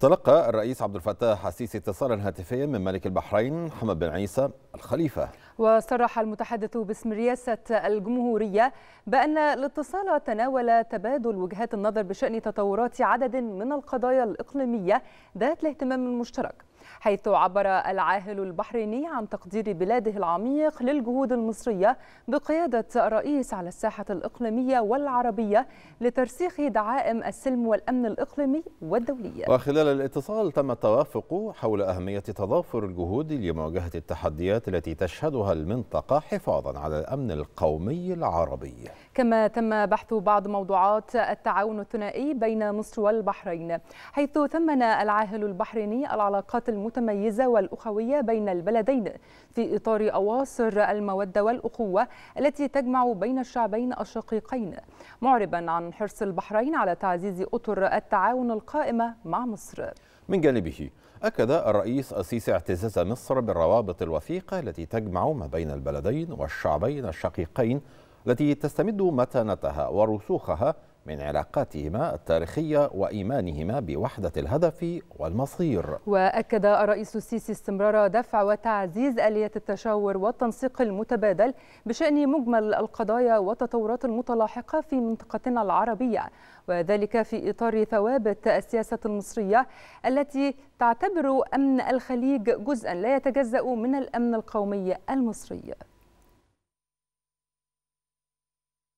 تلقى الرئيس عبد الفتاح السيسي اتصالا هاتفيا من ملك البحرين حمد بن عيسى الخليفه وصرح المتحدث باسم رئاسه الجمهوريه بان الاتصال تناول تبادل وجهات النظر بشان تطورات عدد من القضايا الاقليميه ذات الاهتمام المشترك حيث عبر العاهل البحريني عن تقدير بلاده العميق للجهود المصرية بقيادة الرئيس على الساحة الإقليمية والعربية لترسيخ دعائم السلم والأمن الإقليمي والدولي وخلال الاتصال تم التوافق حول أهمية تضافر الجهود لمواجهة التحديات التي تشهدها المنطقة حفاظا على الأمن القومي العربي كما تم بحث بعض موضوعات التعاون الثنائي بين مصر والبحرين حيث ثمن العاهل البحريني العلاقات المتميزة والأخوية بين البلدين في إطار أواصر المودة والأخوة التي تجمع بين الشعبين الشقيقين معربا عن حرص البحرين على تعزيز أطر التعاون القائمة مع مصر من جانبه أكد الرئيس السيسي اعتزاز مصر بالروابط الوثيقة التي تجمع ما بين البلدين والشعبين الشقيقين التي تستمد متانتها ورسوخها من علاقاتهما التاريخية وإيمانهما بوحدة الهدف والمصير وأكد الرئيس السيسي استمرار دفع وتعزيز آلية التشاور والتنسيق المتبادل بشأن مجمل القضايا والتطورات المتلاحقة في منطقتنا العربية وذلك في إطار ثوابت السياسة المصرية التي تعتبر أمن الخليج جزءا لا يتجزأ من الأمن القومي المصري